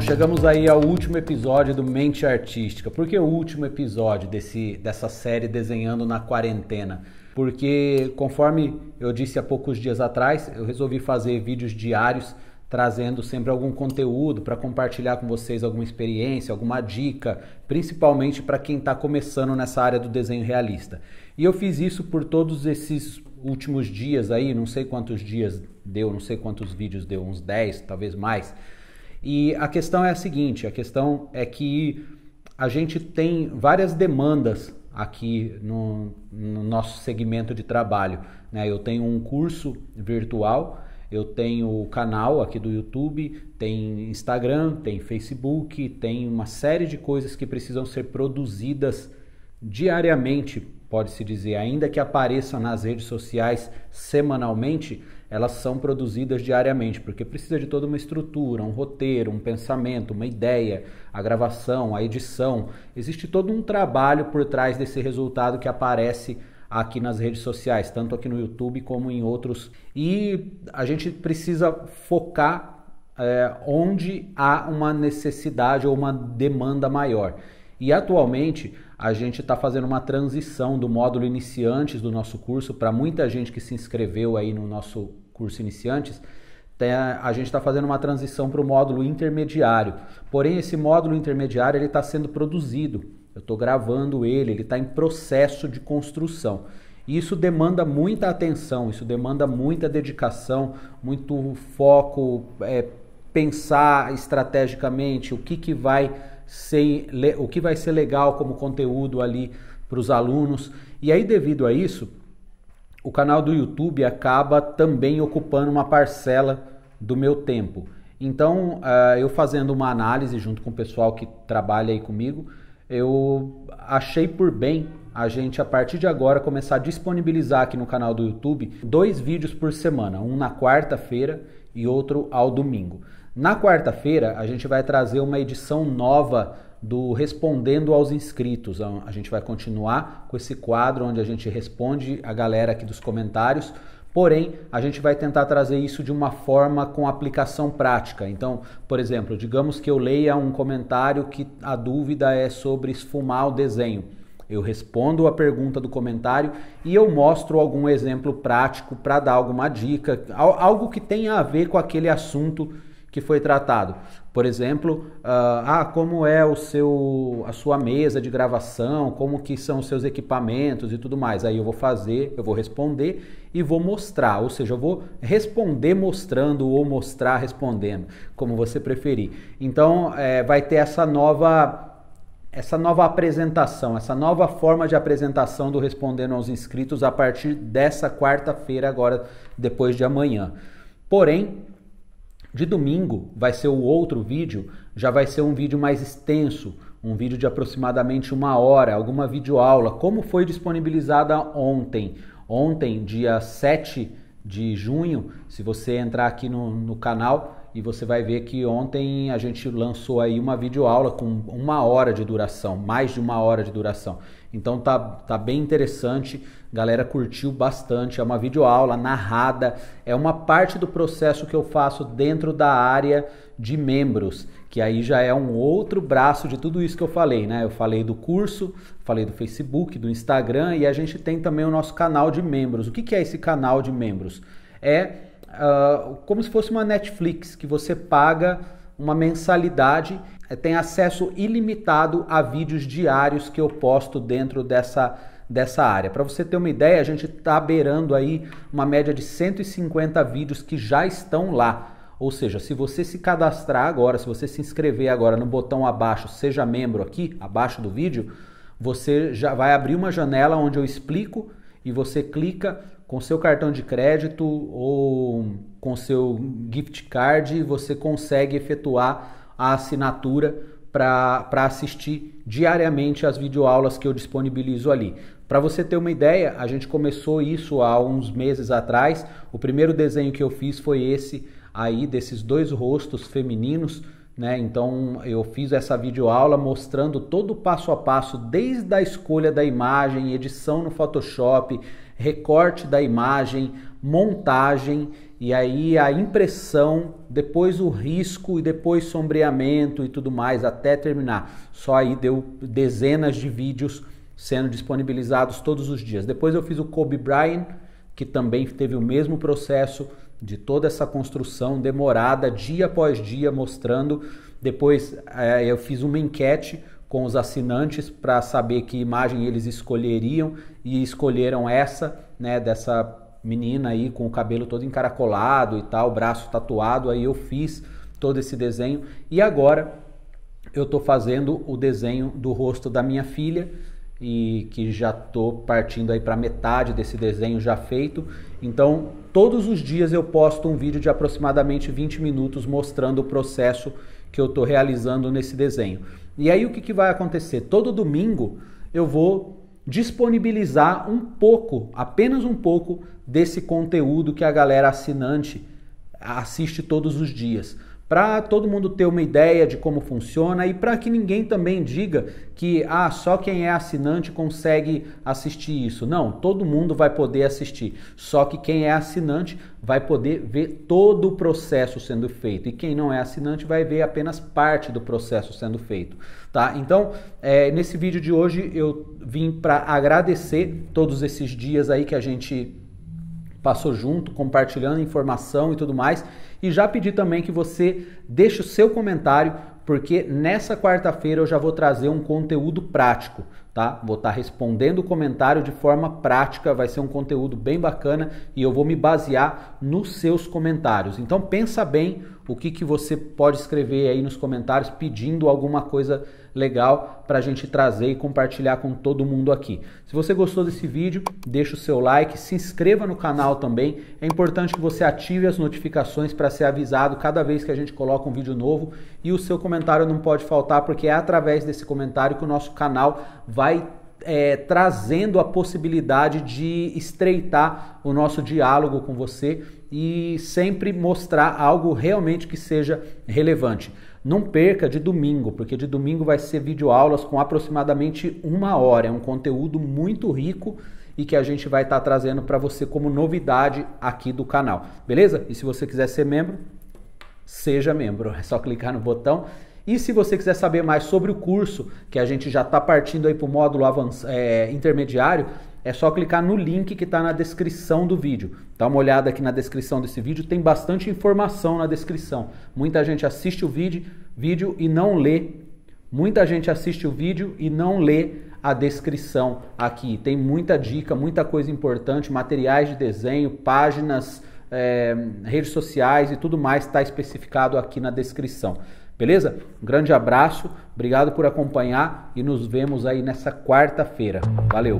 chegamos aí ao último episódio do Mente Artística. Por que o último episódio desse, dessa série Desenhando na Quarentena? Porque, conforme eu disse há poucos dias atrás, eu resolvi fazer vídeos diários trazendo sempre algum conteúdo para compartilhar com vocês alguma experiência, alguma dica, principalmente para quem está começando nessa área do desenho realista. E eu fiz isso por todos esses últimos dias aí, não sei quantos dias deu, não sei quantos vídeos deu, uns 10, talvez mais. E a questão é a seguinte, a questão é que a gente tem várias demandas aqui no, no nosso segmento de trabalho. Né? Eu tenho um curso virtual eu tenho o canal aqui do YouTube, tem Instagram, tem Facebook, tem uma série de coisas que precisam ser produzidas diariamente, pode-se dizer, ainda que apareçam nas redes sociais semanalmente, elas são produzidas diariamente, porque precisa de toda uma estrutura, um roteiro, um pensamento, uma ideia, a gravação, a edição. Existe todo um trabalho por trás desse resultado que aparece aqui nas redes sociais, tanto aqui no YouTube como em outros. E a gente precisa focar é, onde há uma necessidade ou uma demanda maior. E atualmente a gente está fazendo uma transição do módulo iniciantes do nosso curso para muita gente que se inscreveu aí no nosso curso iniciantes. A gente está fazendo uma transição para o módulo intermediário. Porém, esse módulo intermediário ele está sendo produzido. Eu estou gravando ele, ele está em processo de construção. E isso demanda muita atenção, isso demanda muita dedicação, muito foco, é, pensar estrategicamente o que, que vai ser o que vai ser legal como conteúdo ali para os alunos. E aí, devido a isso, o canal do YouTube acaba também ocupando uma parcela do meu tempo. Então, ah, eu fazendo uma análise junto com o pessoal que trabalha aí comigo, eu achei por bem a gente a partir de agora começar a disponibilizar aqui no canal do YouTube dois vídeos por semana, um na quarta-feira e outro ao domingo. Na quarta-feira a gente vai trazer uma edição nova do Respondendo aos Inscritos. A gente vai continuar com esse quadro onde a gente responde a galera aqui dos comentários Porém, a gente vai tentar trazer isso de uma forma com aplicação prática. Então, por exemplo, digamos que eu leia um comentário que a dúvida é sobre esfumar o desenho. Eu respondo a pergunta do comentário e eu mostro algum exemplo prático para dar alguma dica, algo que tenha a ver com aquele assunto que foi tratado. Por exemplo, uh, ah, como é o seu, a sua mesa de gravação, como que são os seus equipamentos e tudo mais. Aí eu vou fazer, eu vou responder e vou mostrar, ou seja, eu vou responder mostrando ou mostrar respondendo, como você preferir. Então, é, vai ter essa nova essa nova apresentação, essa nova forma de apresentação do Respondendo aos Inscritos a partir dessa quarta-feira, agora depois de amanhã. Porém, de domingo vai ser o outro vídeo, já vai ser um vídeo mais extenso, um vídeo de aproximadamente uma hora, alguma videoaula, como foi disponibilizada ontem. Ontem, dia 7 de junho, se você entrar aqui no, no canal, e você vai ver que ontem a gente lançou aí uma videoaula com uma hora de duração, mais de uma hora de duração. Então tá, tá bem interessante, galera curtiu bastante. É uma videoaula narrada, é uma parte do processo que eu faço dentro da área de membros, que aí já é um outro braço de tudo isso que eu falei, né? Eu falei do curso, falei do Facebook, do Instagram e a gente tem também o nosso canal de membros. O que, que é esse canal de membros? É uh, como se fosse uma Netflix, que você paga uma mensalidade, eh, tem acesso ilimitado a vídeos diários que eu posto dentro dessa dessa área. Para você ter uma ideia, a gente está beirando aí uma média de 150 vídeos que já estão lá. Ou seja, se você se cadastrar agora, se você se inscrever agora no botão abaixo, seja membro aqui, abaixo do vídeo, você já vai abrir uma janela onde eu explico e você clica com seu cartão de crédito ou com seu gift card, você consegue efetuar a assinatura para assistir diariamente as videoaulas que eu disponibilizo ali. Para você ter uma ideia, a gente começou isso há uns meses atrás. O primeiro desenho que eu fiz foi esse aí, desses dois rostos femininos. Né? Então eu fiz essa videoaula mostrando todo o passo a passo, desde a escolha da imagem, edição no Photoshop, recorte da imagem, montagem e aí a impressão, depois o risco e depois sombreamento e tudo mais até terminar. Só aí deu dezenas de vídeos sendo disponibilizados todos os dias. Depois eu fiz o Kobe Bryant, que também teve o mesmo processo de toda essa construção demorada dia após dia mostrando. Depois eh, eu fiz uma enquete com os assinantes para saber que imagem eles escolheriam e escolheram essa, né, dessa menina aí com o cabelo todo encaracolado e tal, braço tatuado, aí eu fiz todo esse desenho e agora eu estou fazendo o desenho do rosto da minha filha, e que já estou partindo aí para metade desse desenho já feito. Então, todos os dias eu posto um vídeo de aproximadamente 20 minutos mostrando o processo que eu estou realizando nesse desenho. E aí o que, que vai acontecer? Todo domingo eu vou disponibilizar um pouco, apenas um pouco, desse conteúdo que a galera assinante assiste todos os dias para todo mundo ter uma ideia de como funciona e para que ninguém também diga que ah, só quem é assinante consegue assistir isso. Não, todo mundo vai poder assistir. Só que quem é assinante vai poder ver todo o processo sendo feito e quem não é assinante vai ver apenas parte do processo sendo feito, tá? Então, é, nesse vídeo de hoje eu vim para agradecer todos esses dias aí que a gente passou junto, compartilhando informação e tudo mais. E já pedi também que você deixe o seu comentário, porque nessa quarta-feira eu já vou trazer um conteúdo prático, tá? Vou estar tá respondendo o comentário de forma prática, vai ser um conteúdo bem bacana e eu vou me basear nos seus comentários. Então pensa bem o que, que você pode escrever aí nos comentários pedindo alguma coisa legal para a gente trazer e compartilhar com todo mundo aqui. Se você gostou desse vídeo, deixa o seu like, se inscreva no canal também. É importante que você ative as notificações para ser avisado cada vez que a gente coloca um vídeo novo e o seu comentário não pode faltar porque é através desse comentário que o nosso canal vai é, trazendo a possibilidade de estreitar o nosso diálogo com você e sempre mostrar algo realmente que seja relevante. Não perca de domingo, porque de domingo vai ser videoaulas com aproximadamente uma hora. É um conteúdo muito rico e que a gente vai estar tá trazendo para você como novidade aqui do canal. Beleza? E se você quiser ser membro, seja membro. É só clicar no botão e se você quiser saber mais sobre o curso, que a gente já está partindo aí para o módulo É, intermediário, é só clicar no link que está na descrição do vídeo. Dá uma olhada aqui na descrição desse vídeo, tem bastante informação na descrição. Muita gente assiste o vídeo, vídeo e não lê. Muita gente assiste o vídeo e não lê a descrição aqui. Tem muita dica, muita coisa importante, materiais de desenho, páginas, é, redes sociais e tudo mais está especificado aqui na descrição. Beleza? Um grande abraço, obrigado por acompanhar e nos vemos aí nessa quarta-feira. Valeu!